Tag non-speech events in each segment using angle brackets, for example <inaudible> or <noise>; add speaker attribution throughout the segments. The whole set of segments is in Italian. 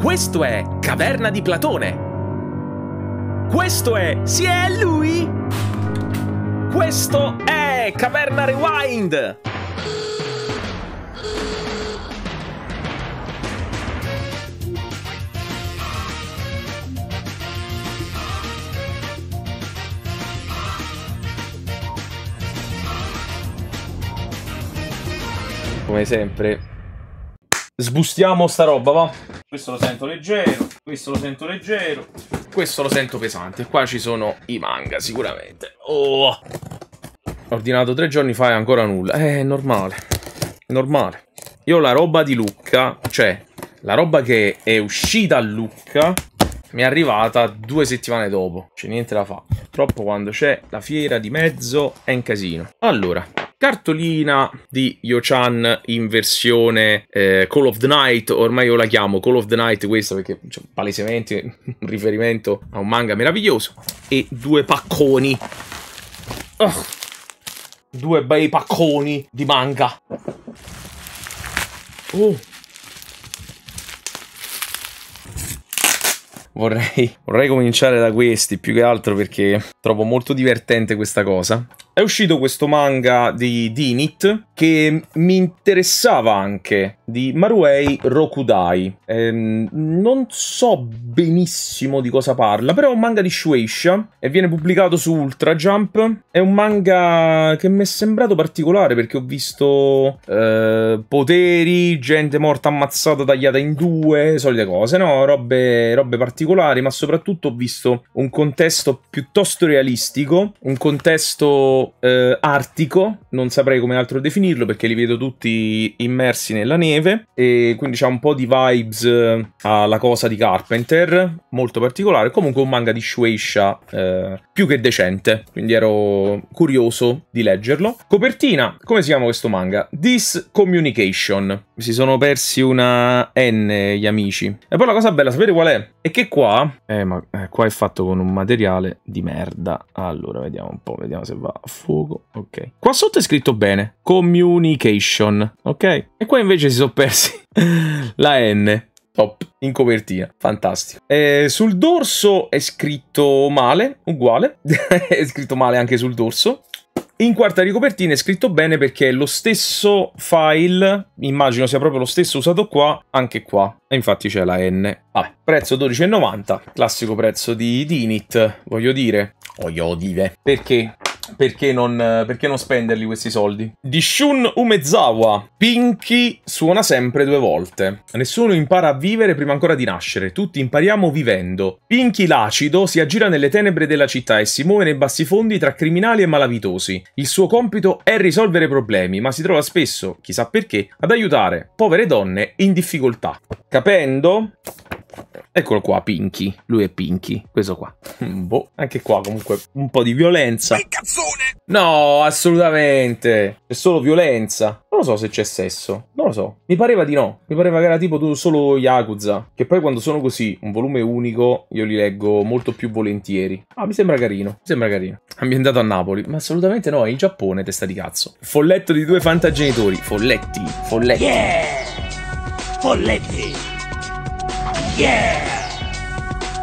Speaker 1: Questo è Caverna di Platone. Questo è... Si è lui! Questo è Caverna Rewind! Come sempre. Sbustiamo sta roba, va? Questo lo sento leggero, questo lo sento leggero. Questo lo sento pesante. Qua ci sono i manga, sicuramente. Oh! Ordinato tre giorni fa e ancora nulla. Eh, è normale. Normale. Io la roba di Lucca, cioè, la roba che è uscita a Lucca, mi è arrivata due settimane dopo. Cioè, niente da fa. Purtroppo quando c'è la fiera di mezzo è un casino. Allora, cartolina di Yochan in versione eh, Call of the Night, ormai io la chiamo Call of the Night questa perché cioè, palesemente un riferimento a un manga meraviglioso, e due pacconi. Oh, due bei pacconi di manga. Oh. Vorrei, vorrei cominciare da questi più che altro perché trovo molto divertente questa cosa è uscito questo manga di Dinit che mi interessava anche di Maruei Rokudai. Ehm, non so benissimo di cosa parla, però è un manga di Shueisha e viene pubblicato su Ultra Jump. È un manga che mi è sembrato particolare perché ho visto eh, poteri, gente morta ammazzata tagliata in due, solite cose, no? Robe, robe particolari, ma soprattutto ho visto un contesto piuttosto realistico, un contesto eh, artico, non saprei come altro definirlo perché li vedo tutti immersi nella neve neve e quindi c'ha un po' di vibes eh, alla cosa di Carpenter, molto particolare, comunque un manga di Shueisha eh, più che decente, quindi ero curioso di leggerlo. Copertina, come si chiama questo manga? Discommunication. Si sono persi una N gli amici. E poi la cosa bella, sapete qual è? È che qua... Eh, ma eh, qua è fatto con un materiale di merda. Allora, vediamo un po', vediamo se va a fuoco. Ok. Qua sotto è scritto bene. Communication, ok? E qua invece si sono sono persi <laughs> la N. Top, in copertina, fantastico. Eh, sul dorso è scritto male, uguale, <laughs> è scritto male anche sul dorso. In quarta di copertina è scritto bene perché è lo stesso file, immagino sia proprio lo stesso usato qua, anche qua. E infatti c'è la N. Vabbè, ah, prezzo 12,90, classico prezzo di, Dinit, voglio dire. Voglio dire. Perché? Perché non, perché non, spenderli questi soldi? Di Shun Umezawa. Pinky suona sempre due volte. Nessuno impara a vivere prima ancora di nascere, tutti impariamo vivendo. Pinky l'acido si aggira nelle tenebre della città e si muove nei bassi fondi tra criminali e malavitosi. Il suo compito è risolvere problemi, ma si trova spesso, chissà perché, ad aiutare povere donne in difficoltà. Capendo Eccolo qua, Pinky. Lui è Pinky. Questo qua. <laughs> boh. Anche qua comunque un po' di violenza. Che cazzone! No, assolutamente. C'è solo violenza. Non lo so se c'è sesso. Non lo so. Mi pareva di no. Mi pareva che era tipo solo Yakuza. Che poi quando sono così, un volume unico, io li leggo molto più volentieri. Ah, mi sembra carino. Mi sembra carino. Ambientato a Napoli. Ma assolutamente no, è in Giappone, testa di cazzo. Folletto di due fantagenitori. Folletti. Folletti. Yeah! Folletti. Yeah!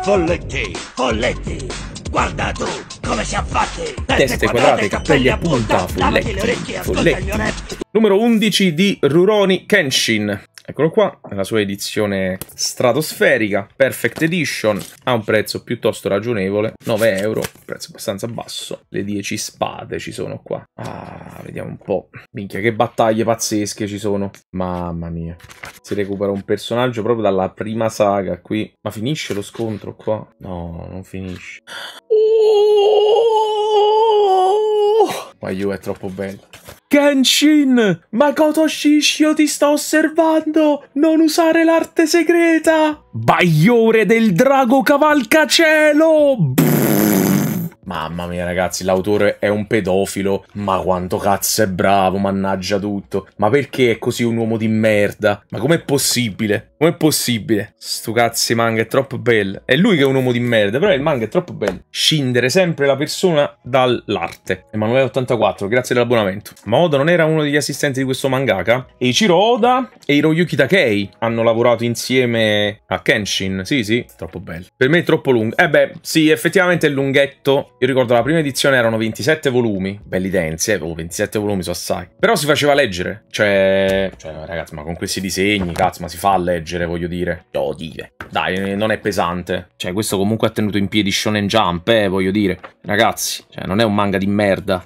Speaker 1: Folletti, folletti, guarda tu come siamo fatti!
Speaker 2: Teste, quadrate,
Speaker 1: capelli a punta folletti, folletti. Numero 11 di Ruroni Kenshin. Eccolo qua, nella sua edizione stratosferica, Perfect Edition, ha un prezzo piuttosto ragionevole, 9 euro, prezzo abbastanza basso. Le 10 spade ci sono qua. Ah, vediamo un po'. Minchia, che battaglie pazzesche ci sono. Mamma mia. Si recupera un personaggio proprio dalla prima saga qui. Ma finisce lo scontro qua? No, non finisce. Oh! <laughs> Oh! è troppo bello. Genshin! Makoto Shishio ti sta osservando! Non usare l'arte segreta! Bagliore del drago cavalcacielo! Brrr. Mamma mia ragazzi, l'autore è un pedofilo, ma quanto cazzo è bravo, mannaggia tutto. Ma perché è così un uomo di merda? Ma com'è possibile? Com'è possibile? Sto cazzo, i manga è troppo bello. È lui che è un uomo di merda, però il manga è troppo bello. Scindere sempre la persona dall'arte. Emanuele 84, grazie dell'abbonamento. Ma Oda non era uno degli assistenti di questo mangaka? E Ichiro Oda e Hiroyuki Takei hanno lavorato insieme a Kenshin. Sì, sì, troppo bello. Per me è troppo lungo. Eh beh, sì, effettivamente è lunghetto. Io ricordo la prima edizione erano 27 volumi. Belli densi, eh, 27 volumi so assai. Però si faceva leggere. Cioè, cioè ragazzi, ma con questi disegni, cazzo, ma si fa a leggere leggere, voglio dire. Oh, dive. Dai, eh, non è pesante. Cioè, questo comunque ha tenuto in piedi Shonen Jump, eh, voglio dire. Ragazzi, cioè, non è un manga di merda.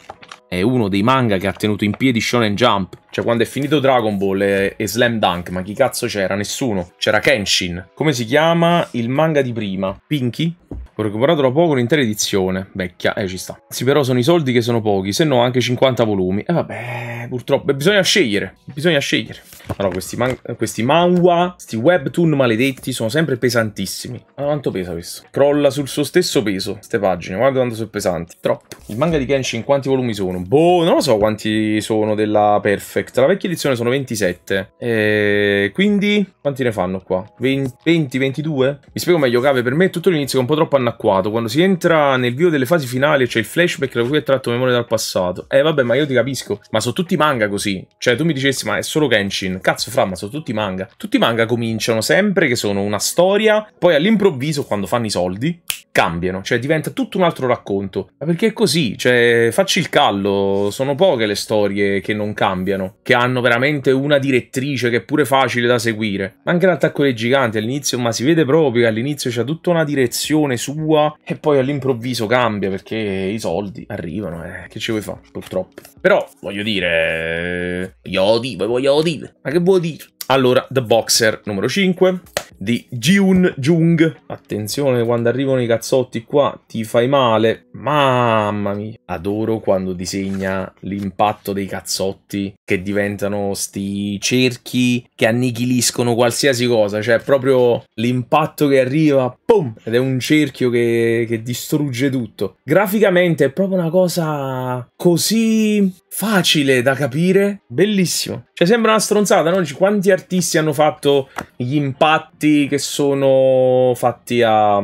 Speaker 1: È uno dei manga che ha tenuto in piedi Shonen Jump. Cioè, quando è finito Dragon Ball e, e Slam Dunk, ma chi cazzo c'era? Nessuno. C'era Kenshin. Come si chiama il manga di prima? Pinky? Ho recuperato da poco l'intera edizione. Vecchia, eh, ci sta. Sì, però sono i soldi che sono pochi, se no anche 50 volumi. E eh, vabbè, purtroppo. Eh, bisogna scegliere. Bisogna scegliere. Allora, questi, man questi manhwa, questi webtoon maledetti, sono sempre pesantissimi. Ma quanto pesa questo? Crolla sul suo stesso peso, queste pagine, guarda quanto sono pesanti. Troppo. Il manga di Genshin quanti volumi sono? Boh, non lo so quanti sono della Perfect. La vecchia edizione sono 27. E quindi, quanti ne fanno qua? 20, 22? Mi spiego meglio, Cave, per me tutto l'inizio è un po' troppo anacquato. Quando si entra nel vivo delle fasi finali c'è il flashback da cui è tratto memoria dal passato. Eh vabbè, ma io ti capisco. Ma sono tutti manga così. Cioè, tu mi dicessi, ma è solo Genshin. Cazzo, fra, ma sono tutti manga. Tutti i manga cominciano sempre che sono una storia, poi all'improvviso, quando fanno i soldi, cambiano. Cioè, diventa tutto un altro racconto. Ma perché è così? Cioè, facci il callo. Sono poche le storie che non cambiano, che hanno veramente una direttrice che è pure facile da seguire. Anche l'attacco dei giganti all'inizio, ma si vede proprio che all'inizio c'è tutta una direzione sua e poi all'improvviso cambia perché i soldi arrivano. Eh. Che ci vuoi fare, purtroppo. Però, voglio dire... Eh, voglio dire, voglio dire. que vou dizer. Allora, The Boxer numero 5 di Jiun Jung. Attenzione, quando arrivano i cazzotti qua ti fai male. Mamma mia. Adoro quando disegna l'impatto dei cazzotti che diventano sti cerchi che annichiliscono qualsiasi cosa. Cioè, proprio l'impatto che arriva, pum! Ed è un cerchio che, che distrugge tutto. Graficamente è proprio una cosa così facile da capire. Bellissimo. Cioè, sembra una stronzata, no? Quanti artisti hanno fatto gli impatti che sono fatti a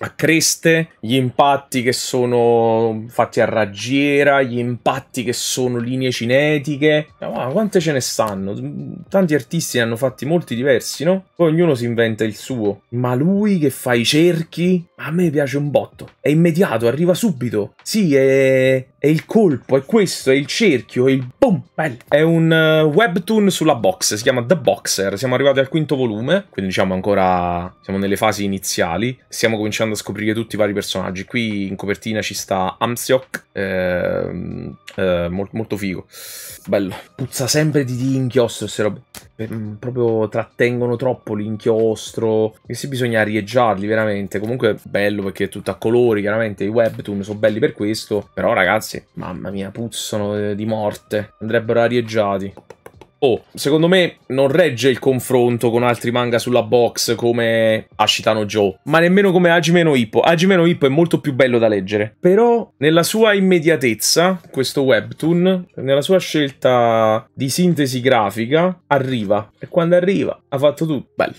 Speaker 1: a creste, gli impatti che sono fatti a raggiera, gli impatti che sono linee cinetiche. Ma quante ce ne stanno? Mm, tanti artisti ne hanno fatti molti diversi, no? Poi ognuno si inventa il suo. Ma lui che fa i cerchi? A me piace un botto. È immediato, arriva subito. Sì, è, è il colpo, è questo, è il cerchio, è il boom. Bello. È un eh, webtoon sulla box, si chiama The Boxer. Siamo arrivati al quinto volume, quindi diciamo ancora siamo nelle fasi iniziali. Stiamo cominciando andando a scoprire tutti i vari personaggi. Qui in copertina ci sta Amsiok, ehm, eh, eh, molto, molto figo. Bello, puzza sempre di, di inchiostro Se robe. Mm, proprio trattengono troppo l'inchiostro. Che si bisogna arieggiarli veramente. Comunque è bello perché è tutto a colori. Chiaramente i webtoon sono belli per questo. Però, ragazzi, mamma mia, puzzano eh, di morte. Andrebbero arieggiati. Oh, secondo me non regge il confronto con altri manga sulla box come Ashitano Joe, ma nemmeno come Hajimeno Hippo. Hajimeno Hippo è molto più bello da leggere, però nella sua immediatezza, questo webtoon, nella sua scelta di sintesi grafica, arriva. E quando arriva, ha fatto tutto. Bello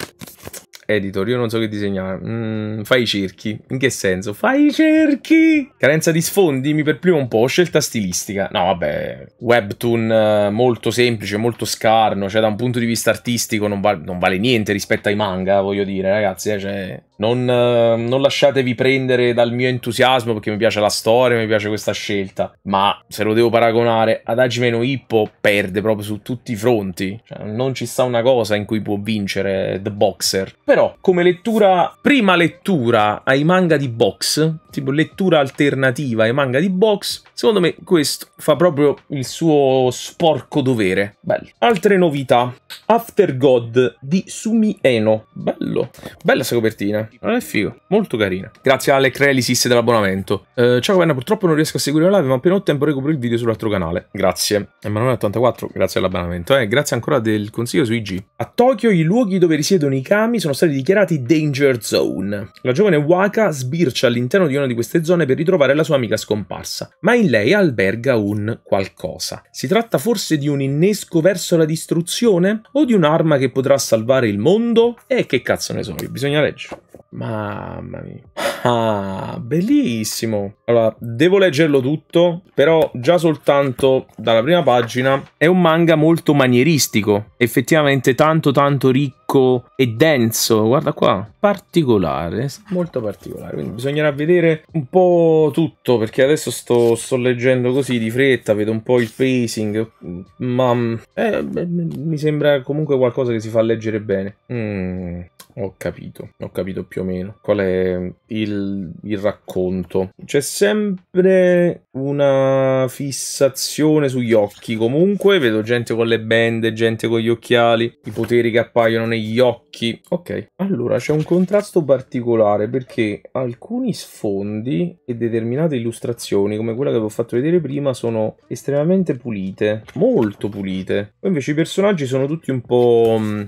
Speaker 1: editor, io non so che disegnare. Mm, fai i cerchi. In che senso? Fai i cerchi! Carenza di sfondi, mi perplima un po'. Scelta stilistica. No, vabbè. Webtoon eh, molto semplice, molto scarno. Cioè, da un punto di vista artistico non, va non vale niente rispetto ai manga, voglio dire, ragazzi. Eh? Cioè, non, ehm, non, lasciatevi prendere dal mio entusiasmo perché mi piace la storia, mi piace questa scelta, ma se lo devo paragonare ad Agimeno Hippo perde proprio su tutti i fronti, cioè, non ci sta una cosa in cui può vincere The Boxer. Però come lettura, prima lettura ai manga di box, tipo lettura alternativa ai manga di box, secondo me questo fa proprio il suo sporco dovere. Bello. Altre novità. After God di Sumi Eno. Bello. Bella questa copertina non è figo, molto carina. Grazie alle Crelisis dell'abbonamento. Eh, ciao Gwenna, purtroppo non riesco a seguire la live, ma appena ho tempo recupero il video sull'altro canale. Grazie. Emanuele84, grazie all'abbonamento. Eh, grazie ancora del consiglio su IG. A Tokyo i luoghi dove risiedono i kami sono stati dichiarati Danger Zone. La giovane Waka sbircia all'interno di una di queste zone per ritrovare la sua amica scomparsa, ma in lei alberga un qualcosa. Si tratta forse di un innesco verso la distruzione o di un'arma che potrà salvare il mondo? E eh, che cazzo ne so, bisogna leggere. Mamma mia. Ah, bellissimo. Allora, devo leggerlo tutto, però già soltanto dalla prima pagina è un manga molto manieristico, effettivamente tanto tanto ricco e denso, guarda qua, particolare, molto particolare, quindi bisognerà vedere un po' tutto, perché adesso sto, sto leggendo così di fretta, vedo un po' il pacing, ma eh, mi sembra comunque qualcosa che si fa leggere bene. Mm. Ho capito, ho capito più o meno. Qual è il, il racconto? C'è sempre una fissazione sugli occhi. Comunque vedo gente con le bende, gente con gli occhiali, i poteri che appaiono negli occhi. Ok, allora c'è un contrasto particolare perché alcuni sfondi e determinate illustrazioni, come quella che vi ho fatto vedere prima, sono estremamente pulite, molto pulite. Poi invece i personaggi sono tutti un po' mm,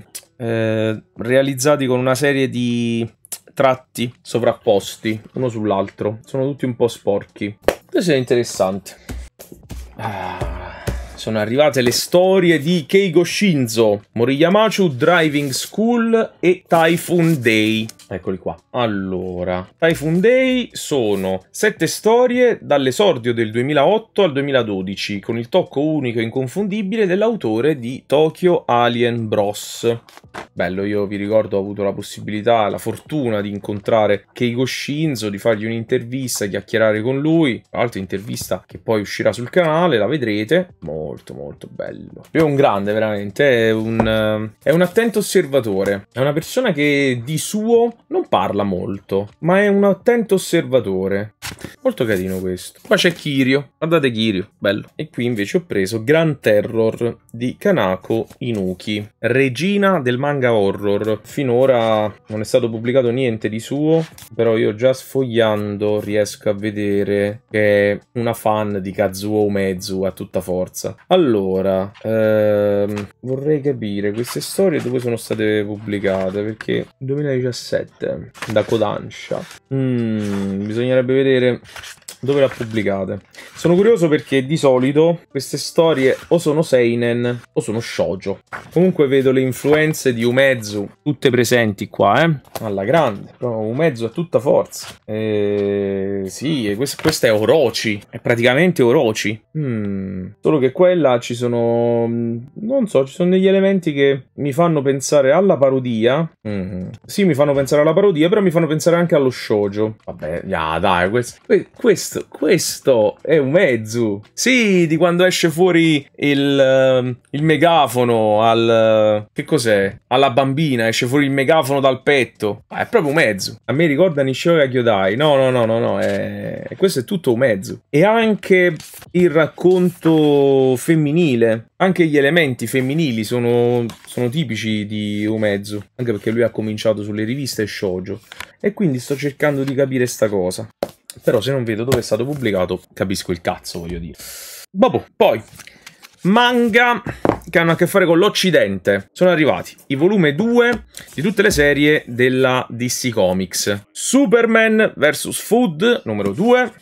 Speaker 1: eh, realizzati con una serie di tratti sovrapposti uno sull'altro. Sono tutti un po' sporchi. Questo è interessante. Ah, sono arrivate le storie di Keigo Shinzo, Moriyamachu Driving School e Typhoon Day. Eccoli qua. Allora, Typhoon Day sono sette storie dall'esordio del 2008 al 2012, con il tocco unico e inconfondibile dell'autore di Tokyo Alien Bros. Bello, io vi ricordo ho avuto la possibilità, la fortuna di incontrare Keigo Shinzo, di fargli un'intervista, chiacchierare con lui. Tra l'altro intervista che poi uscirà sul canale, la vedrete. Molto molto bello. Lui è un grande veramente, è un, eh, è un attento osservatore. È una persona che di suo non parla molto, ma è un attento osservatore. Molto carino questo. Qua c'è Kirio. Guardate Kirio, bello. E qui invece ho preso Grand Terror di Kanako Inuki, regina del manga horror. Finora non è stato pubblicato niente di suo, però io già sfogliando riesco a vedere che è una fan di Kazuo Mezu a tutta forza. Allora, ehm, vorrei capire queste storie dove sono state pubblicate, perché 2017 7 da Kodansha. Mm, bisognerebbe vedere dove la pubblicate. Sono curioso perché di solito queste storie o sono seinen o sono shoujo. Comunque vedo le influenze di Umezu tutte presenti qua, eh? Alla grande. Umezu a tutta forza. Eh, sì, questa, questa è Orochi. È praticamente Orochi. Mm. Solo che qua e là ci sono... Mm, non so, ci sono degli elementi che mi fanno pensare alla parodia. Mm. Sì, mi fanno pensare alla parodia, però mi fanno pensare anche allo shoujo. Vabbè, ah, dai, questo... questo questo, questo è un mezzo. Sì, di quando esce fuori il, ehm, il megafono al... Che cos'è? Alla bambina, esce fuori il megafono dal petto. Ah, è proprio un mezzo. A me ricorda Nishioka Kyodai. No, no, no, no, no. È, questo è tutto un mezzo. E anche il racconto femminile. Anche gli elementi femminili sono, sono tipici di Umezzo. Anche perché lui ha cominciato sulle riviste shoujo. E quindi sto cercando di capire sta cosa. Però se non vedo dove è stato pubblicato, capisco il cazzo, voglio dire. Vabbè, poi manga che hanno a che fare con l'Occidente. Sono arrivati i volume 2 di tutte le serie della DC Comics. Superman vs. Food, numero 2,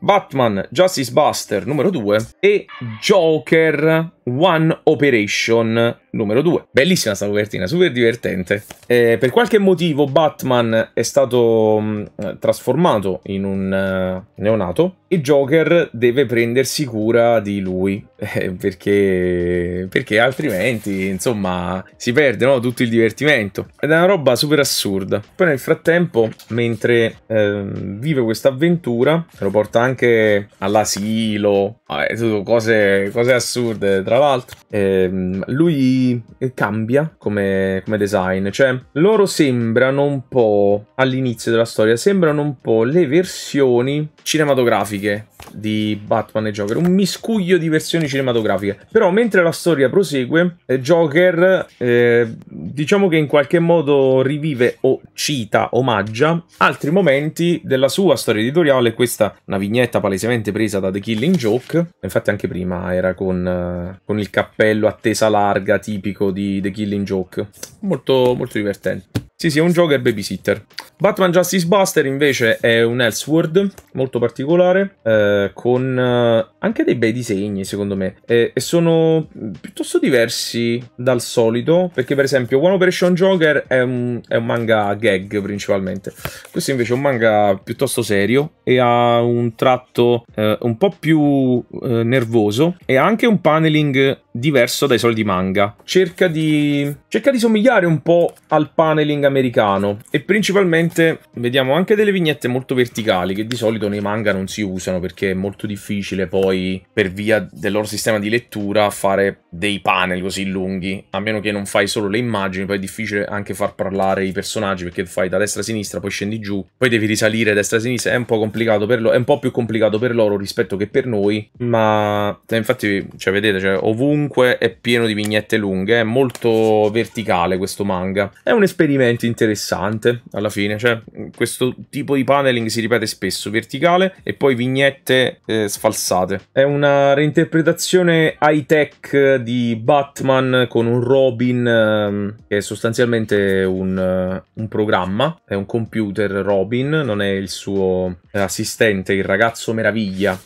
Speaker 1: Batman Justice Buster, numero 2 e Joker, One Operation numero 2. Bellissima questa copertina, super divertente. Eh, per qualche motivo Batman è stato mh, mm, trasformato in un uh, neonato e Joker deve prendersi cura di lui <laughs> eh, perché, perché, altrimenti insomma si perde no? tutto il divertimento. Ed è una roba super assurda. Poi nel frattempo, mentre eh, vive questa avventura, lo porta anche all'asilo, ah, cose, cose assurde tra l'altro. Ehm, lui cambia come, come, design, cioè loro sembrano un po' all'inizio della storia, sembrano un po' le versioni cinematografiche di Batman e Joker, un miscuglio di versioni cinematografiche. Però mentre la storia prosegue, eh, Joker eh, diciamo che in qualche modo rivive o cita, omaggia altri momenti della sua storia editoriale, questa una vignetta palesemente presa da The Killing Joke, infatti anche prima era con, eh, con il cappello a tesa larga tipico di The Killing Joke, molto, molto divertente. Sì, sì, è un Joker babysitter. Batman Justice Buster invece è un Elseworld molto particolare, eh, con eh, anche dei bei disegni secondo me, eh, e sono piuttosto diversi dal solito, perché per esempio One Operation Joker è un, è un manga gag principalmente, questo invece è un manga piuttosto serio e ha un tratto eh, un po' più eh, nervoso e ha anche un paneling diverso dai soliti manga. Cerca di, cerca di somigliare un po' al paneling americano e principalmente vediamo anche delle vignette molto verticali che di solito nei manga non si usano perché è molto difficile poi per via del loro sistema di lettura fare dei panel così lunghi, a meno che non fai solo le immagini, poi è difficile anche far parlare i personaggi perché fai da destra a sinistra, poi scendi giù, poi devi risalire a destra a sinistra, è un po' complicato per loro, è un po' più complicato per loro rispetto che per noi, ma cioè, infatti cioè, vedete, cioè, ovunque è pieno di vignette lunghe, è molto verticale questo manga, è un esperimento veramente interessante alla fine, cioè questo tipo di paneling si ripete spesso, verticale e poi vignette eh, sfalsate. È una reinterpretazione high tech di Batman con un Robin ehm, che è sostanzialmente un, uh, un, programma, è un computer Robin, non è il suo eh, assistente, il ragazzo meraviglia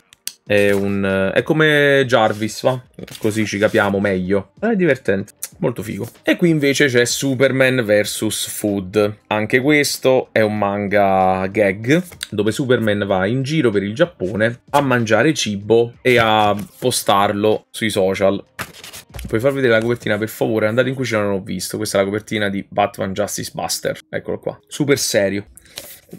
Speaker 1: è, un, è come Jarvis, va? Così ci capiamo meglio. È divertente, molto figo. E qui invece c'è Superman vs. Food. Anche questo è un manga gag, dove Superman va in giro per il Giappone a mangiare cibo e a postarlo sui social. Puoi far vedere la copertina per favore? Andate in cucina, non ho visto. Questa è la copertina di Batman Justice Buster. Eccolo qua. Super serio.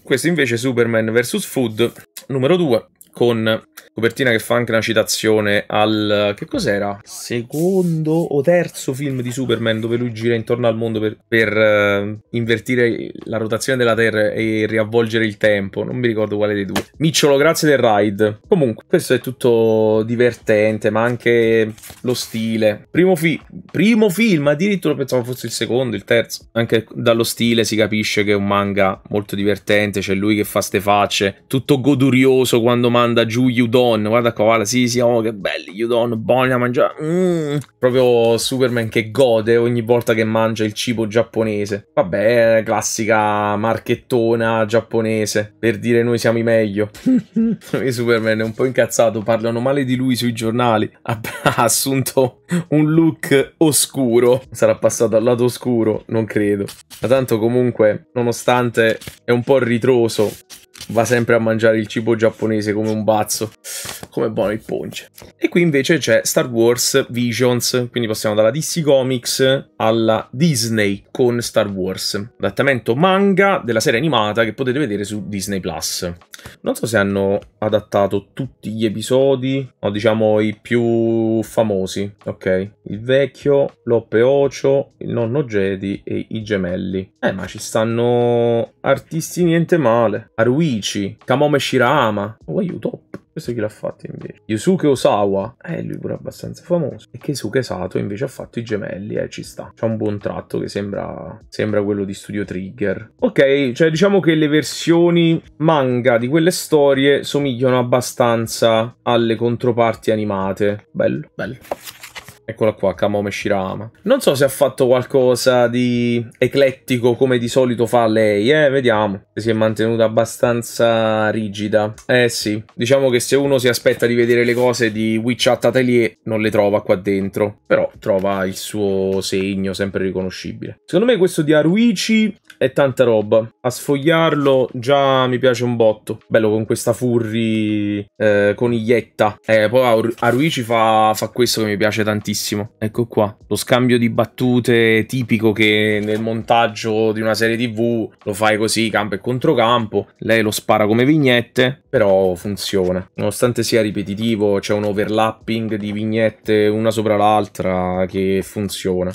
Speaker 1: Questo invece è Superman vs. Food numero 2 con copertina che fa anche una citazione al... che cos'era? Secondo o terzo film di Superman dove lui gira intorno al mondo per, per uh, invertire la rotazione della Terra e riavvolgere il tempo. Non mi ricordo quale dei due. Micciolo, grazie del ride. Comunque, questo è tutto divertente, ma anche lo stile. Primo, fi- primo film, addirittura pensavo fosse il secondo, il terzo. Anche dallo stile si capisce che è un manga molto divertente. C'è lui che fa ste facce, tutto godurioso quando manda manda giù Yudon. guarda qua, guarda, sì, sì, oh, che belli Yudon, buoni da mangiare. Mm. Proprio Superman che gode ogni volta che mangia il cibo giapponese. Vabbè, classica marchettona giapponese, per dire noi siamo i meglio. <laughs> Superman è un po' incazzato, parlano male di lui sui giornali. <laughs> Ha assunto un look oscuro. Sarà passato al lato oscuro, non credo. Ma tanto comunque, nonostante è un po' ritroso, va sempre a mangiare il cibo giapponese come un bazzo, come buono il ponce. E qui invece c'è Star Wars Visions, quindi passiamo dalla DC Comics alla Disney con Star Wars, adattamento manga della serie animata che potete vedere su Disney Plus. Non so se hanno adattato tutti gli episodi, o diciamo i più famosi, ok? Il vecchio, Loppe Ocio, il nonno Jedi e i gemelli. Eh, ma ci stanno artisti niente male. Aruin. Ichi, Kamome Shirahama. Oh, aiuto. Questo chi l'ha fatto invece? Yusuke Osawa. Eh, lui pure abbastanza famoso. E Keisuke Sato invece ha fatto i gemelli, eh, ci sta. C'ha un buon tratto che sembra, sembra quello di Studio Trigger. Ok, cioè diciamo che le versioni manga di quelle storie somigliano abbastanza alle controparti animate. Bello, bello. Eccola qua, Kamome Shirama. Non so se ha fatto qualcosa di eclettico come di solito fa lei, eh, vediamo. Si è mantenuta abbastanza rigida. Eh sì, diciamo che se uno si aspetta di vedere le cose di WeChat Atelier, non le trova qua dentro. Però trova il suo segno sempre riconoscibile. Secondo me questo di Aruichi è tanta roba. A sfogliarlo già mi piace un botto. Bello con questa furri eh, coniglietta. Eh, poi Aruichi fa, fa questo che mi piace tantissimo tantissimo. Ecco qua, lo scambio di battute tipico che nel montaggio di una serie tv lo fai così, campo e controcampo, lei lo spara come vignette, però funziona. Nonostante sia ripetitivo, c'è un overlapping di vignette una sopra l'altra che funziona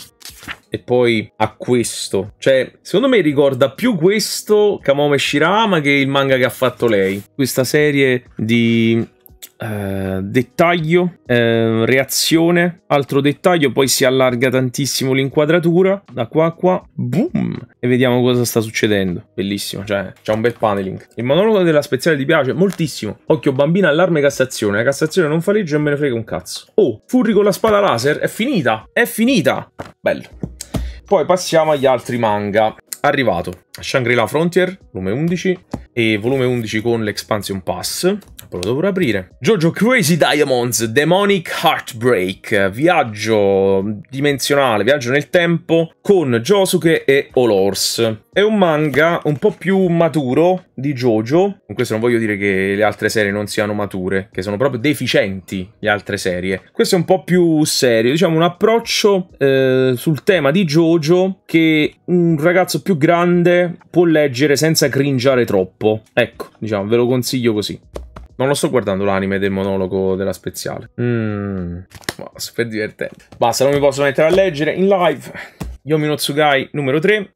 Speaker 1: e poi a questo. Cioè, secondo me ricorda più questo Kamome Shirama che il manga che ha fatto lei. Questa serie di eh, dettaglio, eh, reazione, altro dettaglio, poi si allarga tantissimo l'inquadratura, da qua a qua, boom, e vediamo cosa sta succedendo. Bellissimo, cioè, c'è un bel paneling. Il monologo della speziale ti piace moltissimo. Occhio bambina, allarme Cassazione, la Cassazione non fa legge e me ne frega un cazzo. Oh, Furri con la spada laser, è finita, è finita. Bello. Poi passiamo agli altri manga. Arrivato Shangri-La Frontier, volume 11, e volume 11 con l'Expansion Pass lo dovrò aprire. Jojo Crazy Diamonds, Demonic Heartbreak, viaggio dimensionale, viaggio nel tempo con Josuke e Olors. È un manga un po' più maturo di Jojo, con questo non voglio dire che le altre serie non siano mature, che sono proprio deficienti le altre serie. Questo è un po' più serio, diciamo un approccio eh, sul tema di Jojo che un ragazzo più grande può leggere senza cringiare troppo. Ecco, diciamo, ve lo consiglio così. Non lo sto guardando l'anime del monologo della speziale. Mmm, ma super divertente. Basta, non mi posso mettere a leggere in live. Yomi no Tsugai numero 3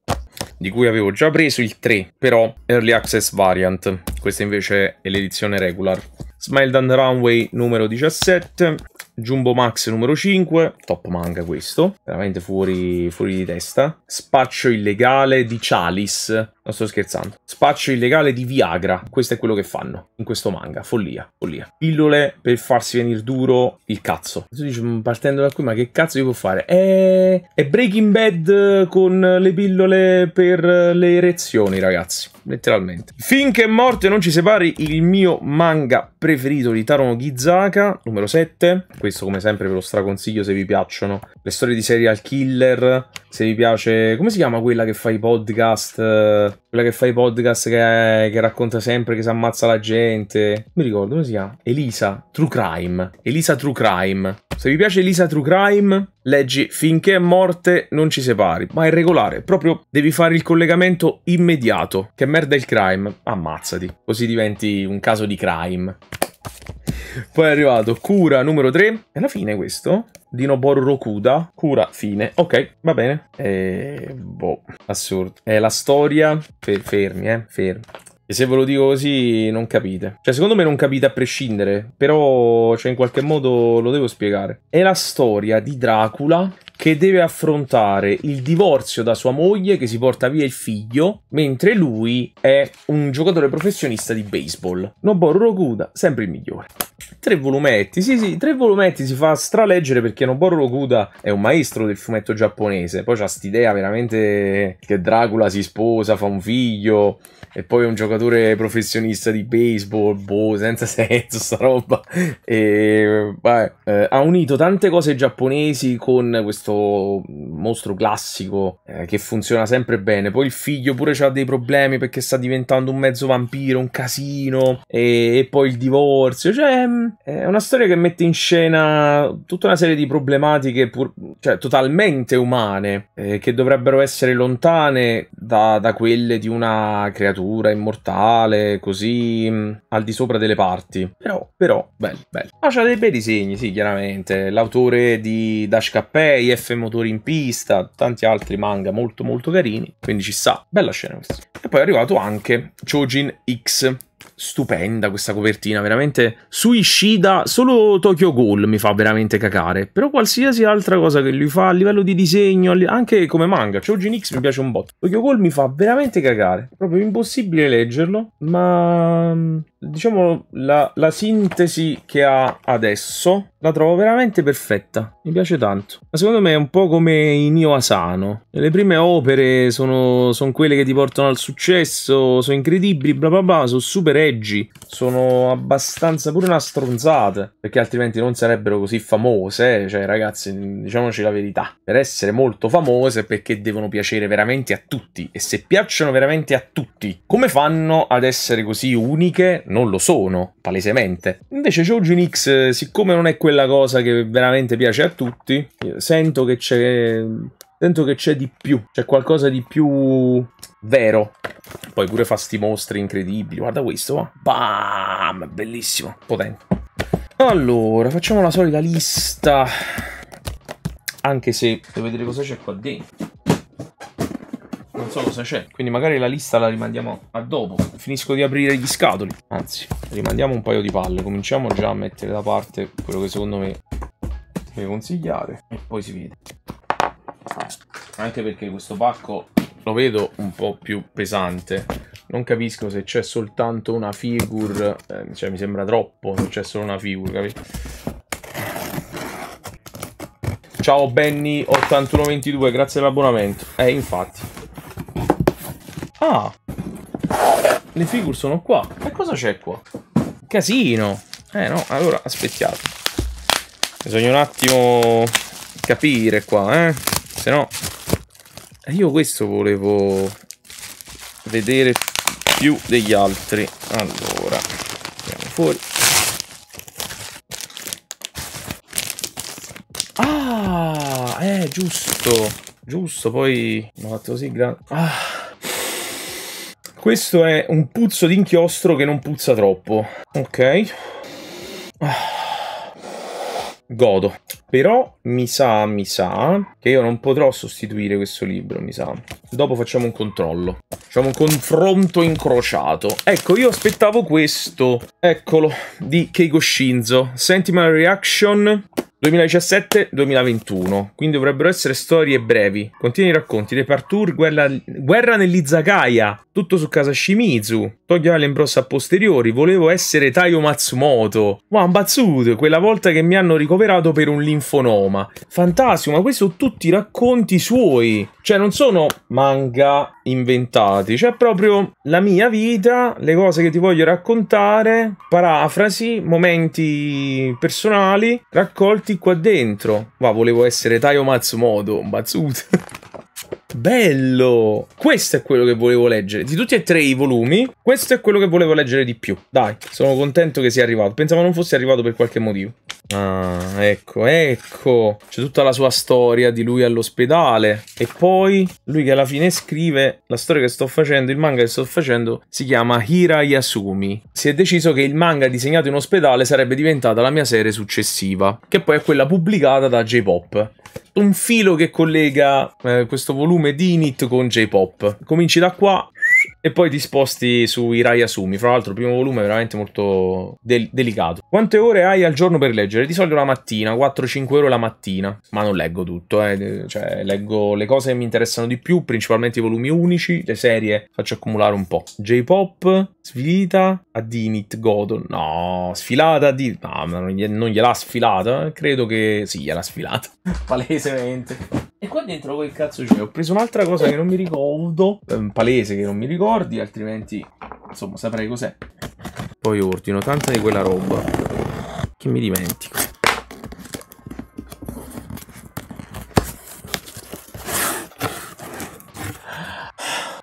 Speaker 1: di cui avevo già preso il 3, però Early Access Variant. Questa invece è l'edizione regular. Smile Down Runway numero 17, Jumbo Max numero 5, top manga questo, veramente fuori, fuori di testa. Spaccio illegale di Chalice, non sto scherzando. Spaccio illegale di Viagra. Questo è quello che fanno in questo manga. Follia, follia. Pillole per farsi venire duro il cazzo. Tu dici, mm, partendo da qui, ma che cazzo può fare? È... è Breaking Bad con le pillole per le erezioni, ragazzi. Letteralmente. Finché morte non ci separi, il mio manga preferito di Taro Gizaka, numero 7. Questo, come sempre, ve lo straconsiglio se vi piacciono. Le storie di serial killer se vi piace, come si chiama quella che fa i podcast? Eh, quella che fa i podcast che, che racconta sempre che si ammazza la gente. mi ricordo come si chiama. Elisa True Crime. Elisa True Crime. Se vi piace Elisa True Crime, leggi Finché è morte non ci separi. Ma è regolare, proprio devi fare il collegamento immediato. Che merda è il crime? Ammazzati. Così diventi un caso di crime. Poi è arrivato Cura numero 3. È la fine questo? Dino Rokuda. Cura, fine. Ok, va bene. E... Eh, boh, assurdo. È la storia fermi, eh, fermi. E se ve lo dico così non capite. Cioè, secondo me non capite a prescindere, però cioè, in qualche modo lo devo spiegare. È la storia di Dracula che deve affrontare il divorzio da sua moglie che si porta via il figlio, mentre lui è un giocatore professionista di baseball. Noboru Rokuda, sempre il migliore. Tre volumetti, sì sì, tre volumetti si fa straleggere perché Noboru Rokuda è un maestro del fumetto giapponese, poi c'ha st'idea veramente che Dracula si sposa, fa un figlio, e poi un giocatore professionista di baseball, boh, senza <laughs> senso sta roba. E, vabbè, eh, ha unito tante cose giapponesi con questo mostro classico eh, che funziona sempre bene. Poi il figlio pure ha dei problemi perché sta diventando un mezzo vampiro, un casino, e, e poi il divorzio. Cioè, mm, è una storia che mette in scena tutta una serie di problematiche pur, cioè, totalmente umane eh, che dovrebbero essere lontane da, da quelle di una creatura creatura immortale, così mh, mm, al di sopra delle parti. Però, però, bello, bello. Ma ah, c'ha dei bei disegni, sì, chiaramente. L'autore di Dash Cappei, F Motori in pista, tanti altri manga molto molto carini, quindi ci sta. Bella scena questa. E poi è arrivato anche Chojin X, stupenda questa copertina, veramente su Ishida solo Tokyo Ghoul mi fa veramente cacare, però qualsiasi altra cosa che lui fa a livello di disegno, anche come manga, cioè X mi piace un botto, Tokyo Ghoul mi fa veramente cagare, proprio impossibile leggerlo, ma mm, diciamo la, la, sintesi che ha adesso la trovo veramente perfetta mi piace tanto ma secondo me è un po' come i Nio Asano le prime opere sono, sono, quelle che ti portano al successo sono incredibili bla bla bla sono super edgy sono abbastanza pure una stronzata perché altrimenti non sarebbero così famose eh. cioè ragazzi diciamoci la verità per essere molto famose perché devono piacere veramente a tutti e se piacciono veramente a tutti come fanno ad essere così uniche non lo sono, palesemente. Invece Joujin X, eh, siccome non è quella cosa che veramente piace a tutti, sento che c'è... Sento che c'è di più, c'è qualcosa di più vero. Poi pure fa sti mostri incredibili, guarda questo, va. Oh. Bam! Bellissimo, potente. Allora, facciamo la solita lista. Anche se, devo vedere cosa c'è qua dentro so cosa c'è. Quindi magari la lista la rimandiamo a dopo. Finisco di aprire gli scatoli. Anzi, rimandiamo un paio di palle. Cominciamo già a mettere da parte quello che secondo me deve consigliare. E poi si vede. Anche perché questo pacco lo vedo un po' più pesante. Non capisco se c'è soltanto una figure. Eh, cioè, mi sembra troppo se c'è solo una figure, capito? Ciao Benny8122, grazie dell'abbonamento. Eh, infatti. Ah! Le figure sono qua. E cosa c'è qua? Casino! Eh no, allora aspettiamo. Bisogna un attimo capire qua, eh? Se no... Eh, io questo volevo vedere più degli altri. Allora, andiamo fuori. Ah, eh, giusto. Giusto, poi... Ho fatto così grande. Ah. Questo è un puzzo d'inchiostro che non puzza troppo. Ok. Godo. Però mi sa, mi sa, che io non potrò sostituire questo libro, mi sa. Dopo facciamo un controllo. Facciamo un confronto incrociato. Ecco, io aspettavo questo. Eccolo, di Keiko Shinzo. Sentimental Reaction 2017-2021, quindi dovrebbero essere storie brevi. Contiene i racconti dei Partour, guerra, guerra nell'Izakaya, tutto su casa Shimizu, Tokyo Allen Bros a posteriori, volevo essere Taio Matsumoto, Wambatsudo, quella volta che mi hanno ricoverato per un linfonoma. Fantastico, ma questi sono tutti racconti suoi, cioè non sono manga inventati, cioè proprio la mia vita, le cose che ti voglio raccontare, parafrasi, momenti personali, raccolti qua dentro. Ma volevo essere Taio Matsumoto, Matsumoto. Esatto. Bello! Questo è quello che volevo leggere. Di tutti e tre i volumi, questo è quello che volevo leggere di più. Dai, sono contento che sia arrivato. Pensavo non fosse arrivato per qualche motivo. Ah, ecco, ecco. C'è tutta la sua storia di lui all'ospedale. E poi lui che alla fine scrive la storia che sto facendo, il manga che sto facendo, si chiama Hira Yasumi. Si è deciso che il manga disegnato in ospedale sarebbe diventata la mia serie successiva, che poi è quella pubblicata da J-Pop. Un filo che collega eh, questo volume costume di Init con J-pop. Cominci da qua e poi ti sposti sui Rai Asumi. Fra l'altro, il primo volume è veramente molto del delicato. Quante ore hai al giorno per leggere? Di solito la mattina, 4-5 ore la mattina. Ma non leggo tutto, eh. cioè leggo le cose che mi interessano di più, principalmente i volumi unici, le serie faccio accumulare un po'. J-pop, sfilata ad Init Godon. No, sfilata di No, non gliel'ha sfilata? Credo che sì, gliel'ha sfilata. <laughs> Palesemente. E qua dentro quel cazzo c'è? Ho preso un'altra cosa che non mi ricordo. un palese che non mi ricordi, altrimenti insomma saprei cos'è. Poi ordino tanta di quella roba che mi dimentico.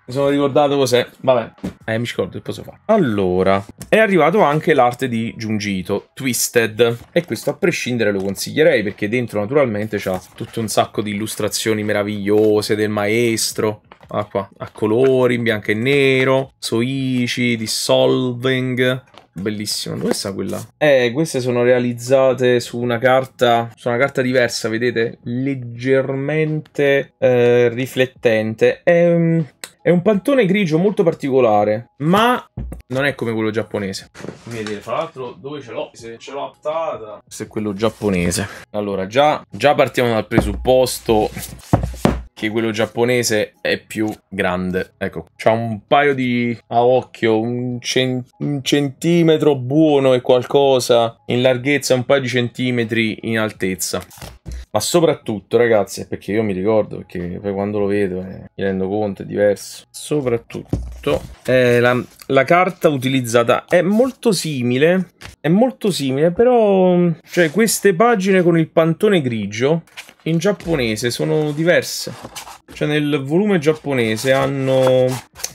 Speaker 1: Mi sono ricordato cos'è. Vabbè. Eh, mi scordo che posso fare. Allora, è arrivato anche l'arte di Giungito, Twisted. E questo a prescindere lo consiglierei perché dentro naturalmente c'ha tutto un sacco di illustrazioni meravigliose del maestro. Ah, qua, a colori, in bianco e nero, Soichi, Dissolving, bellissimo. Dove sta quella? Eh, queste sono realizzate su una carta, su una carta diversa, vedete? Leggermente eh, riflettente. Ehm... È un pantone grigio molto particolare, ma non è come quello giapponese. Vedete, fra l'altro dove ce l'ho? Se ce l'ho aptata. Questo è quello giapponese. Allora, già, già partiamo dal presupposto che quello giapponese è più grande. Ecco, c'ha un paio di a occhio, un, cent un, centimetro buono e qualcosa in larghezza, e un paio di centimetri in altezza. Ma soprattutto, ragazzi, perché io mi ricordo, perché poi quando lo vedo eh, mi rendo conto, è diverso. Soprattutto, eh, la, la, carta utilizzata è molto simile, è molto simile, però... Mm, cioè, queste pagine con il pantone grigio in giapponese sono diverse. Cioè nel volume giapponese hanno...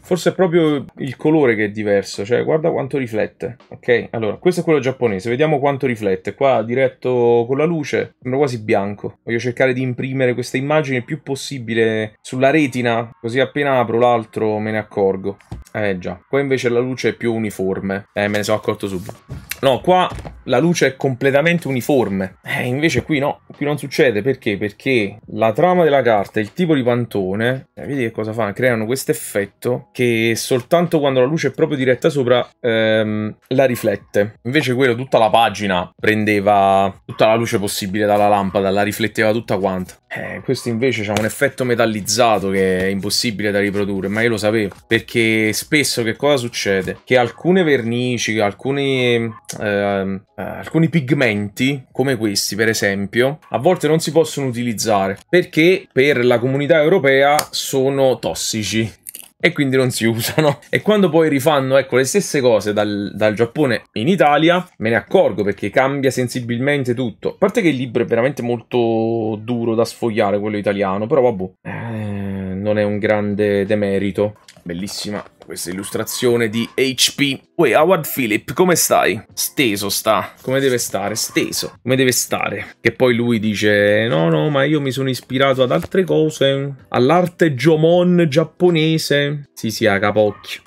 Speaker 1: Forse proprio il colore che è diverso, cioè guarda quanto riflette. Ok, allora, questo è quello giapponese, vediamo quanto riflette. Qua diretto con la luce sembra quasi bianco. Voglio cercare di imprimere questa immagine il più possibile sulla retina, così appena apro l'altro me ne accorgo. Eh già, qua invece la luce è più uniforme. Eh, me ne sono accorto subito. No, qua la luce è completamente uniforme. Eh, invece qui no, qui non succede. Perché? Perché la trama della carta, il tipo di pantone piantone, eh, vedi che cosa fanno? Creano questo effetto che soltanto quando la luce è proprio diretta sopra ehm, la riflette. Invece quello tutta la pagina prendeva tutta la luce possibile dalla lampada, la rifletteva tutta quanta. Eh, questo invece ha un effetto metallizzato che è impossibile da riprodurre, ma io lo sapevo. Perché spesso che cosa succede? Che alcune vernici, alcuni, ehm, eh, alcuni pigmenti, come questi per esempio, a volte non si possono utilizzare perché per la comunità europea europea sono tossici e quindi non si <laughs> usano. E quando poi rifanno ecco, le stesse cose dal, dal, Giappone in Italia, me ne accorgo perché cambia sensibilmente tutto. A parte che il libro è veramente molto duro da sfogliare, quello italiano, però vabbè, eh, non è un grande demerito. Bellissima questa illustrazione di HP. Uè, Howard Philip, come stai? Steso sta. Come deve stare? Steso. Come deve stare? Che poi lui dice, no, no, ma io mi sono ispirato ad altre cose. All'arte Jomon giapponese. Sì, sì, a capocchio.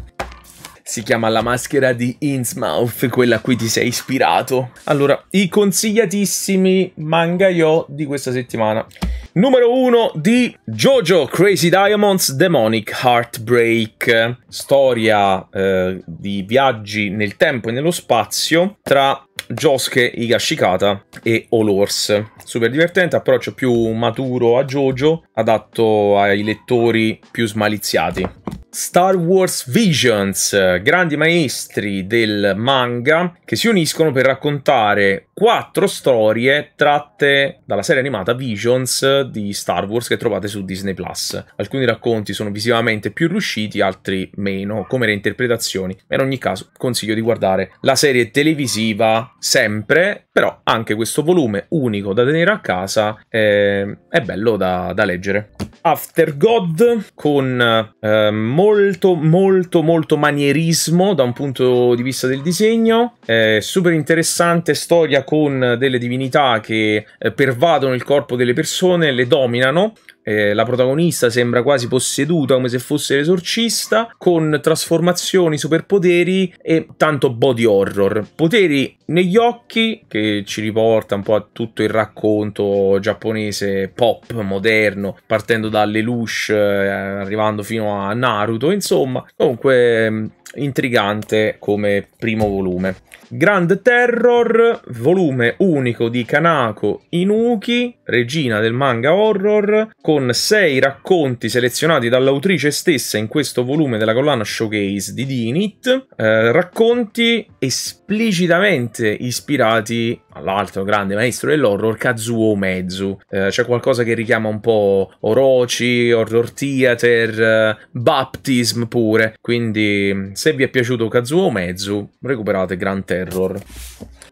Speaker 1: <laughs> si chiama la maschera di Innsmouth, quella a cui ti sei ispirato. Allora, i consigliatissimi manga yo di questa settimana. Numero 1 di JoJo Crazy Diamonds Demonic Heartbreak, storia eh, di viaggi nel tempo e nello spazio tra Josuke Higashikata e Olors. Super divertente, approccio più maturo a JoJo, adatto ai lettori più smaliziati. Star Wars Visions, grandi maestri del manga che si uniscono per raccontare quattro storie tratte dalla serie animata Visions di Star Wars che trovate su Disney Plus. Alcuni racconti sono visivamente più riusciti, altri meno, come reinterpretazioni. Ma in ogni caso consiglio di guardare la serie televisiva sempre, però anche questo volume unico da tenere a casa eh, è bello da, da leggere. After God con eh, molto, molto, molto manierismo da un punto di vista del disegno. È super interessante storia con delle divinità che eh, pervadono il corpo delle persone, le dominano eh, la protagonista sembra quasi posseduta come se fosse l'esorcista, con trasformazioni, superpoteri e tanto body horror. Poteri negli occhi, che ci riporta un po' a tutto il racconto giapponese pop, moderno, partendo dalle Lelouch, eh, arrivando fino a Naruto, insomma. Comunque mm, intrigante come primo volume. Grand Terror, volume unico di Kanako Inuki, regina del manga horror, con sei racconti selezionati dall'autrice stessa in questo volume della collana Showcase di Dinit, eh, racconti esplicitamente ispirati all'altro grande maestro dell'horror, Kazuo Mezu. Eh, c'è qualcosa che richiama un po' Orochi, Horror Theater, eh, Baptism pure. Quindi se vi è piaciuto Kazuo Mezu, recuperate Grand Terror.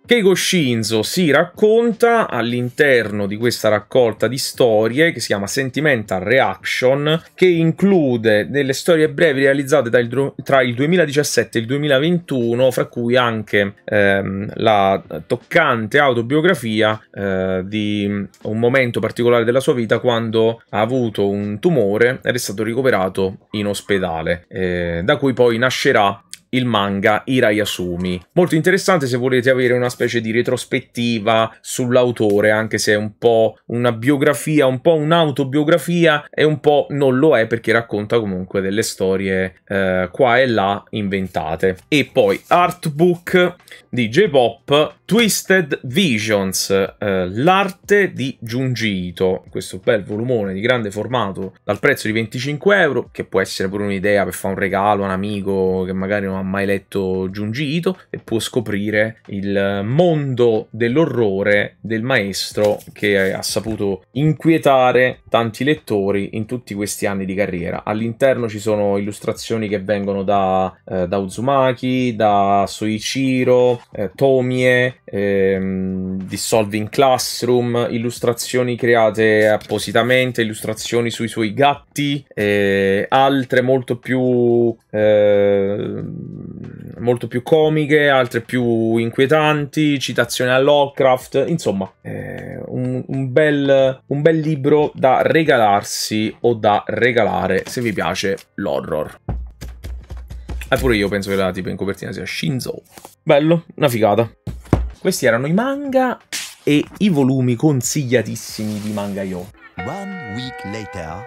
Speaker 1: Keigo Shinzo si racconta all'interno di questa raccolta di storie che si chiama Sentimental Reaction, che include delle storie brevi realizzate tra il 2017 e il 2021, fra cui anche ehm, la toccante autobiografia eh, di un momento particolare della sua vita quando ha avuto un tumore ed è stato ricoverato in ospedale, eh, da cui poi nascerà il manga Ira Yasumi. Molto interessante se volete avere una specie di retrospettiva sull'autore, anche se è un po' una biografia, un po' un'autobiografia e un po' non lo è perché racconta comunque delle storie eh, qua e là inventate. E poi artbook di J-Pop Twisted Visions, eh, l'arte di Giungito, questo bel volumone di grande formato dal prezzo di 25 euro, che può essere pure un'idea per fare un regalo a un amico che magari non ha ha mai letto Giungi Ito e può scoprire il mondo dell'orrore del maestro che ha saputo inquietare tanti lettori in tutti questi anni di carriera. All'interno ci sono illustrazioni che vengono da, eh, da Uzumaki, da Soichiro, eh, Tomie, ehm, Dissolving Classroom, illustrazioni create appositamente, illustrazioni sui suoi gatti, eh, altre molto più, ehm, molto più comiche, altre più inquietanti, citazioni a Lovecraft, insomma eh, un, un, bel, un bel libro da regalarsi o da regalare se vi piace l'horror. Eppure io penso che la tipo in copertina sia Shinzo. Bello, una figata. Questi erano i manga e i volumi consigliatissimi di Manga Yo. One week later.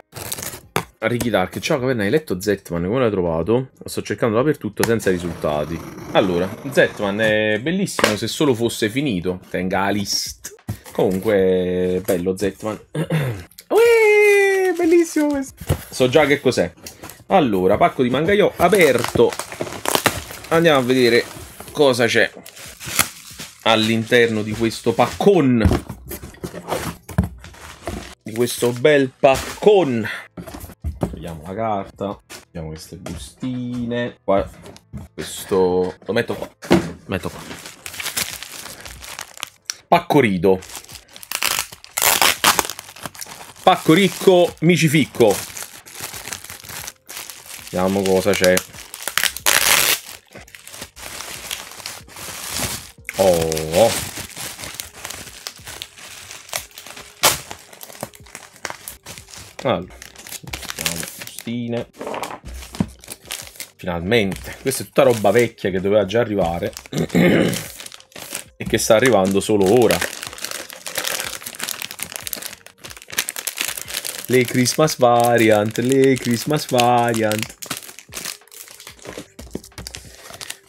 Speaker 1: Ricky Dark, ciao Caverna, hai letto Zetman, come l'hai trovato? Lo sto cercando dappertutto senza risultati. Allora, Zetman è bellissimo se solo fosse finito. Tenga la list. Comunque, bello Zetman. <clears throat> bellissimo questo. So già che cos'è. Allora, pacco di mangaiò aperto. Andiamo a vedere cosa c'è all'interno di questo paccon. Di questo bel paccon. Togliamo la carta. Togliamo queste bustine. Qua, questo... Lo metto qua. Metto qua. Pacco rido. Pacco ricco, mici Vediamo cosa c'è. Oh. Allora, ah, bustine. Finalmente. Questa è tutta roba vecchia che doveva già arrivare. <coughs> e che sta arrivando solo ora. Le Christmas variant, le Christmas variant.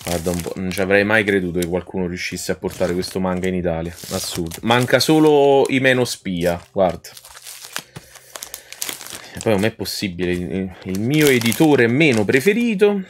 Speaker 1: Guarda un po', non ci avrei mai creduto che qualcuno riuscisse a portare questo manga in Italia. Assurdo. Manca solo i meno spia, guarda. Poi non è possibile. Il mio editore meno preferito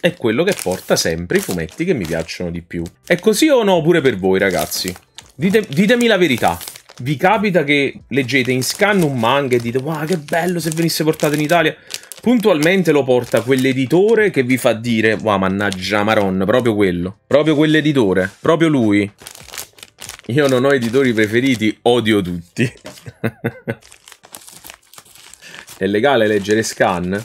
Speaker 1: è quello che porta sempre i fumetti che mi piacciono di più. È così o no pure per voi, ragazzi? Dite, ditemi la verità vi capita che leggete in scan un manga e dite wow che bello se venisse portato in Italia puntualmente lo porta quell'editore che vi fa dire wow mannaggia Maron proprio quello proprio quell'editore proprio lui io non ho editori preferiti odio tutti <laughs> è legale leggere scan?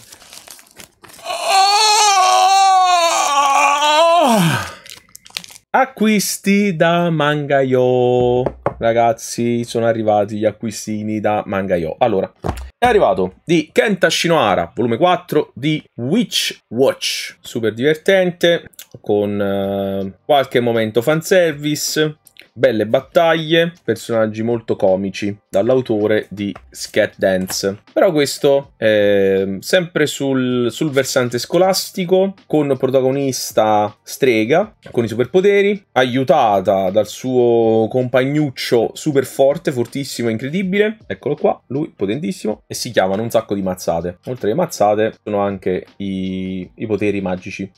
Speaker 1: Acquisti da Mangayo ragazzi, sono arrivati gli acquistini da Mangaio. Allora, è arrivato di Kenta Shinohara, volume 4 di Witch Watch. Super divertente, con eh, qualche momento fanservice, Belle battaglie, personaggi molto comici, dall'autore di Scat Dance. Però questo è sempre sul, sul versante scolastico, con protagonista strega, con i superpoteri, aiutata dal suo compagnuccio super forte, fortissimo e incredibile. Eccolo qua, lui potentissimo, e si chiamano un sacco di mazzate. Oltre alle mazzate sono anche i, i poteri magici.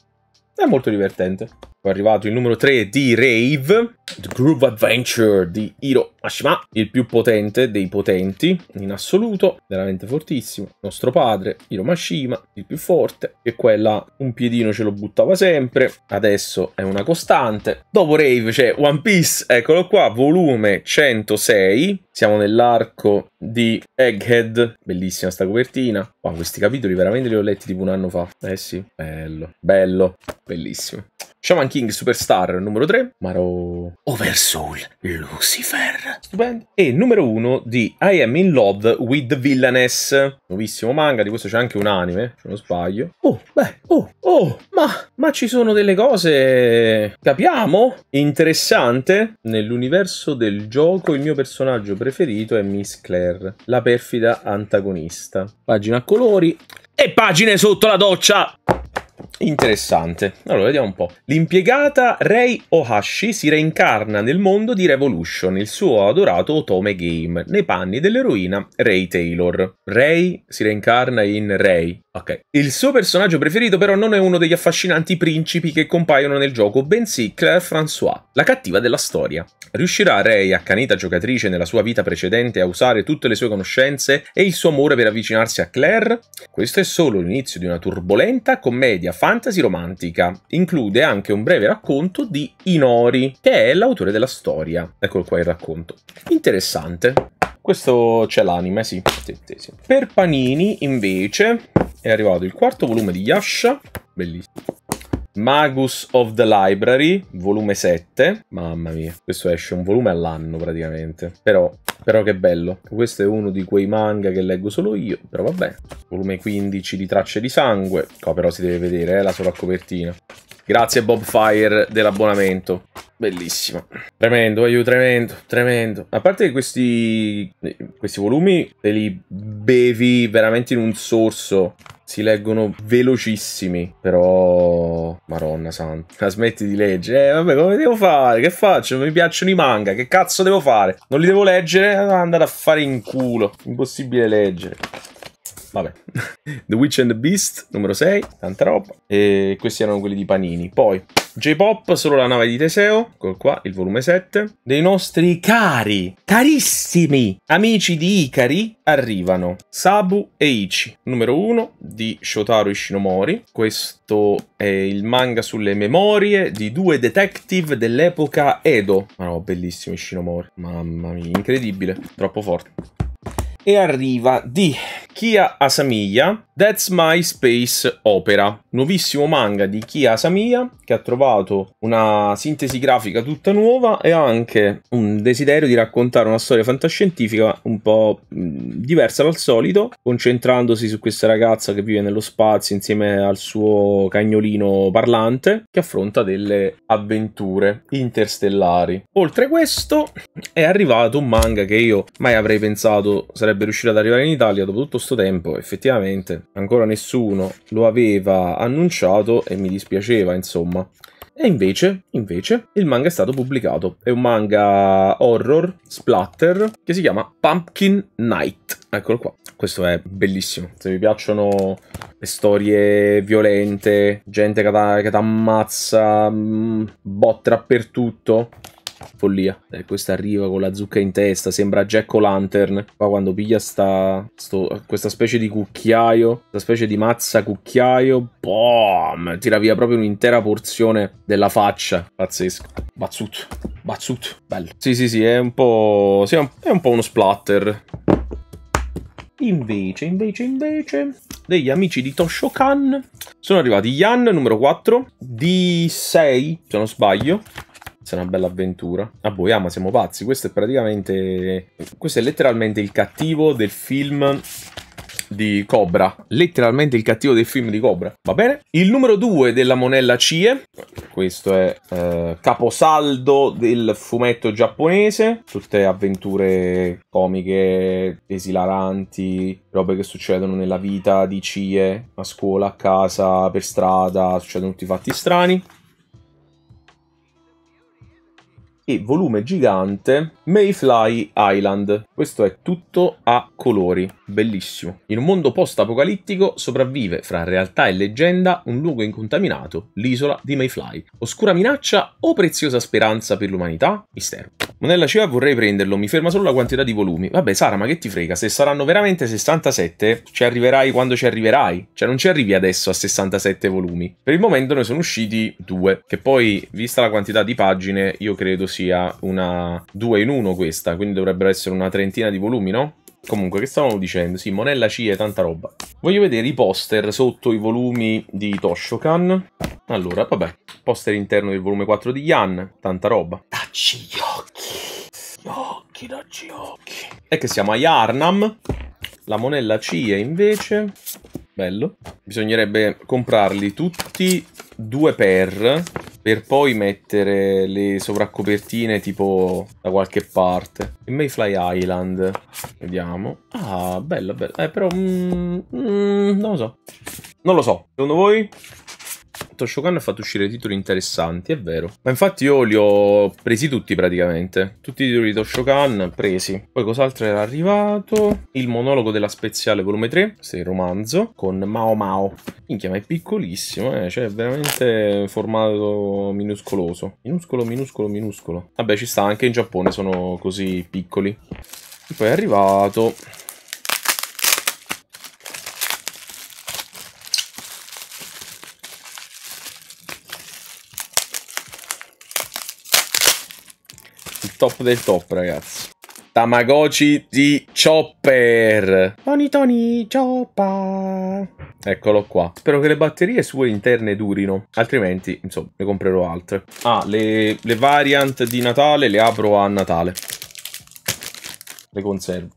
Speaker 1: È molto divertente. Poi è arrivato il numero 3 di Rave, The Groove Adventure di Hiro Mashima, il più potente dei potenti in assoluto, veramente fortissimo. nostro padre, Hiro Mashima, il più forte, e quella un piedino ce lo buttava sempre, adesso è una costante. Dopo Rave c'è One Piece, eccolo qua, volume 106, siamo nell'arco di Egghead, bellissima sta copertina. Wow, questi capitoli veramente li ho letti tipo un anno fa. Eh sì, bello, bello, bellissimo. Shaman King Superstar numero 3, Maro Oversoul Lucifer. Stupendo. E numero 1 di I Am in Love with the Villainess. Nuovissimo manga, di questo c'è anche un anime, se non sbaglio. Oh, beh, oh, oh, ma, ma ci sono delle cose, capiamo, interessante. Nell'universo del gioco il mio personaggio preferito è Miss Claire, la perfida antagonista. Pagina a colori, e pagine sotto la doccia. Interessante. Allora, vediamo un po'. L'impiegata Rei Ohashi si reincarna nel mondo di Revolution, il suo adorato Otome Game, nei panni dell'eroina Rei Taylor. Rei si reincarna in Rei, Ok. Il suo personaggio preferito però non è uno degli affascinanti principi che compaiono nel gioco, bensì Claire François, la cattiva della storia. Riuscirà Ray, accanita giocatrice nella sua vita precedente, a usare tutte le sue conoscenze e il suo amore per avvicinarsi a Claire? Questo è solo l'inizio di una turbolenta commedia fantasy romantica. Include anche un breve racconto di Inori, che è l'autore della storia. Eccolo qua il racconto. Interessante. Questo c'è l'anime, sì. Sì, sì. Per Panini, invece, è arrivato il quarto volume di Yasha, bellissimo, Magus of the Library, volume 7. Mamma mia, questo esce un volume all'anno praticamente. Però, però che bello. Questo è uno di quei manga che leggo solo io, però vabbè. Volume 15 di Tracce di Sangue. Qua però si deve vedere, eh, la sola copertina. Grazie Bob Fire dell'abbonamento. Bellissimo. Tremendo, aiuto, tremendo, tremendo. A parte che questi, questi volumi te li bevi veramente in un sorso si leggono velocissimi, però... Maronna santa, smetti di leggere. Eh, vabbè, come devo fare? Che faccio? Non Mi piacciono i manga, che cazzo devo fare? Non li devo leggere? Andate a fare in culo, impossibile leggere. Vabbè. <laughs> The Witch and the Beast, numero 6, tanta roba. E questi erano quelli di Panini. Poi, J-Pop, solo la nave di Teseo, eccolo qua, il volume 7. Dei nostri cari, carissimi amici di Ikari arrivano Sabu e Ichi, numero 1 di Shotaro Ishinomori. Questo è il manga sulle memorie di due detective dell'epoca Edo. Ma oh, no, bellissimo Ishinomori, mamma mia, incredibile, troppo forte e arriva di Kia Asamiglia That's My Space Opera, nuovissimo manga di Kia Asamiya che ha trovato una sintesi grafica tutta nuova e anche un desiderio di raccontare una storia fantascientifica un po' diversa dal solito, concentrandosi su questa ragazza che vive nello spazio insieme al suo cagnolino parlante che affronta delle avventure interstellari. Oltre questo è arrivato un manga che io mai avrei pensato sarebbe riuscito ad arrivare in Italia dopo tutto questo tempo, effettivamente ancora nessuno lo aveva annunciato e mi dispiaceva, insomma. E invece, invece, il manga è stato pubblicato. È un manga horror, splatter, che si chiama Pumpkin Night. Eccolo qua. Questo è bellissimo. Se vi piacciono le storie violente, gente che ti ammazza, mm, botte dappertutto, follia. Eh, questa arriva con la zucca in testa, sembra Jack o Lantern. Qua quando piglia sta, sto, questa specie di cucchiaio, questa specie di mazza cucchiaio, boom, tira via proprio un'intera porzione della faccia. Pazzesco. Bazzut, bazzut, bello. Sì, sì, sì, è un po', sì, è un po' uno splatter. Invece, invece, invece, degli amici di Toshokan sono arrivati Yan numero 4, D6 se non sbaglio, se una bella avventura. A ah, boia, ma siamo pazzi. Questo è praticamente. Questo è letteralmente il cattivo del film di Cobra. Letteralmente il cattivo del film di Cobra. Va bene? Il numero 2 della monella CIE. Questo è eh, caposaldo del fumetto giapponese. Tutte avventure comiche, esilaranti, robe che succedono nella vita di CIE, a scuola, a casa, per strada, succedono tutti i fatti strani e volume gigante Mayfly Island. Questo è tutto a colori, bellissimo. In un mondo post-apocalittico sopravvive fra realtà e leggenda un luogo incontaminato, l'isola di Mayfly. Oscura minaccia o preziosa speranza per l'umanità? Mistero. Monella CA vorrei prenderlo, mi ferma solo la quantità di volumi. Vabbè Sara, ma che ti frega, se saranno veramente 67, ci arriverai quando ci arriverai. Cioè non ci arrivi adesso a 67 volumi. Per il momento ne sono usciti due, che poi, vista la quantità di pagine, io credo sia una 2 in 1 questa, quindi dovrebbero essere una trentina di volumi, no? Comunque, che stavano dicendo? Sì, Monella C e tanta roba. Voglio vedere i poster sotto i volumi di Toshokan. Allora, vabbè, poster interno del volume 4 di Yan, tanta roba. Dacci gli occhi, gli occhi, dacci gli occhi. E che siamo a Yarnam. La monella C è invece... Bello. Bisognerebbe comprarli tutti due per, per poi mettere le sovraccopertine tipo da qualche parte. Il Mayfly Island, vediamo. Ah, bella, bella. Eh, però... Mm, mm, non lo so. Non lo so. Secondo voi? Toshokan ha fatto uscire titoli interessanti, è vero. Ma infatti io li ho presi tutti praticamente. Tutti i titoli di Toshokan presi. Poi cos'altro era arrivato? Il monologo della speziale volume 3, se il romanzo, con Mao Mao. Minchia, ma è piccolissimo, eh? Cioè, è veramente formato minuscoloso. Minuscolo, minuscolo, minuscolo. Vabbè, ci sta, anche in Giappone sono così piccoli. E poi è arrivato top del top, ragazzi. Tamagotchi di Chopper. Tony Tony Choppa. Eccolo qua. Spero che le batterie sue interne durino, altrimenti, insomma, ne comprerò altre. Ah, le, le variant di Natale le apro a Natale. Le conservo.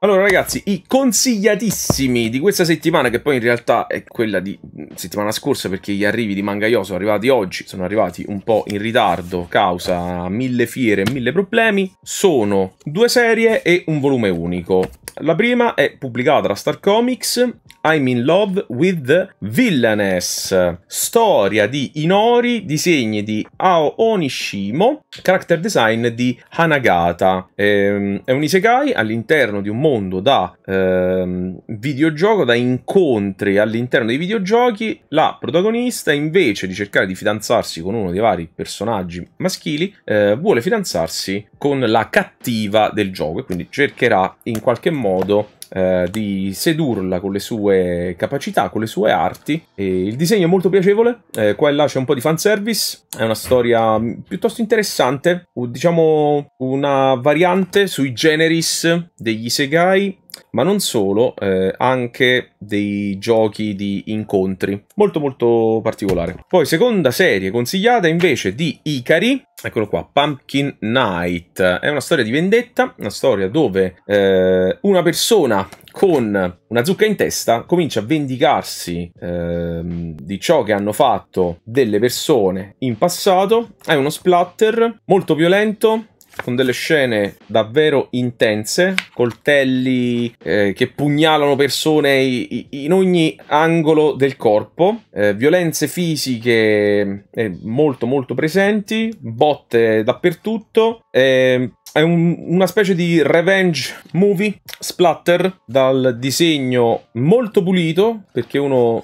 Speaker 1: Allora ragazzi, i consigliatissimi di questa settimana, che poi in realtà è quella di mm, settimana scorsa perché gli arrivi di Mangaio sono arrivati oggi, sono arrivati un po' in ritardo, causa mille fiere e mille problemi, sono due serie e un volume unico. La prima è pubblicata da Star Comics, I'm in Love with Villainess, storia di Inori, disegni di Ao Onishimo, character design di Hanagata. Ehm, è un isekai all'interno di un mondo mondo da ehm, videogioco, da incontri all'interno dei videogiochi, la protagonista invece di cercare di fidanzarsi con uno dei vari personaggi maschili eh, vuole fidanzarsi con la cattiva del gioco e quindi cercherà in qualche modo eh, di sedurla con le sue capacità, con le sue arti. E il disegno è molto piacevole, eh, qua e là c'è un po' di fanservice, è una storia mm, piuttosto interessante, diciamo una variante sui generis degli Segai ma non solo, eh, anche dei giochi di incontri. Molto molto particolare. Poi seconda serie consigliata invece di Ikari, eccolo qua, Pumpkin Knight. È una storia di vendetta, una storia dove eh, una persona con una zucca in testa comincia a vendicarsi eh, di ciò che hanno fatto delle persone in passato. È uno splatter molto violento, con delle scene davvero intense, coltelli eh, che pugnalano persone in ogni angolo del corpo, eh, violenze fisiche eh, molto molto presenti, botte dappertutto, Eh, è un, una specie di revenge movie splatter dal disegno molto pulito perché uno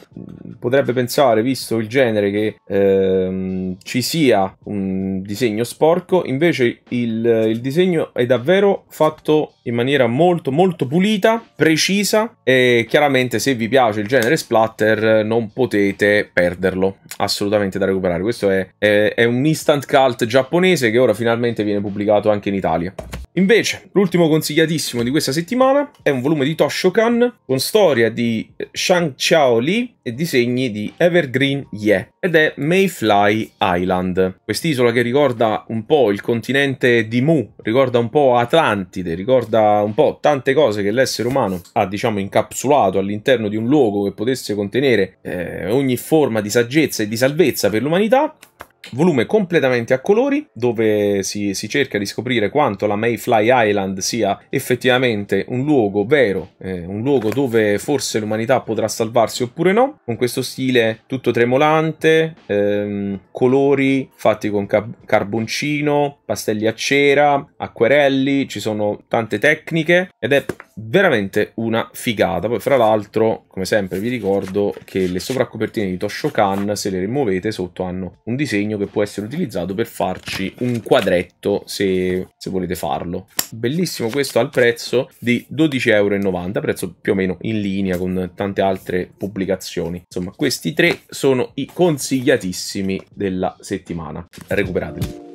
Speaker 1: potrebbe pensare, visto il genere, che ehm, ci sia un disegno sporco, invece il, il disegno è davvero fatto in maniera molto molto pulita, precisa e chiaramente se vi piace il genere splatter eh, non potete perderlo, assolutamente da recuperare. Questo è, è, è un instant cult giapponese che ora finalmente viene pubblicato anche in Italia. Invece, l'ultimo consigliatissimo di questa settimana è un volume di Toshokan con storia di Shang Chao Li e disegni di Evergreen Ye ed è Mayfly Island. Quest'isola che ricorda un po' il continente di Mu, ricorda un po' Atlantide, ricorda un po' tante cose che l'essere umano ha, diciamo, incapsulato all'interno di un luogo che potesse contenere eh, ogni forma di saggezza e di salvezza per l'umanità volume completamente a colori dove si, si, cerca di scoprire quanto la Mayfly Island sia effettivamente un luogo vero, eh, un luogo dove forse l'umanità potrà salvarsi oppure no, con questo stile tutto tremolante, ehm, colori fatti con ca- carboncino, pastelli a cera, acquerelli, ci sono tante tecniche ed è veramente una figata. Poi, fra l'altro, come sempre, vi ricordo che le sovraccopertine di Toshokan, se le rimuovete sotto, hanno un disegno che può essere utilizzato per farci un quadretto se, se volete farlo. Bellissimo questo al prezzo di 12,90€, prezzo più o meno in linea con tante altre pubblicazioni. Insomma, questi tre sono i consigliatissimi della settimana. Recuperateli.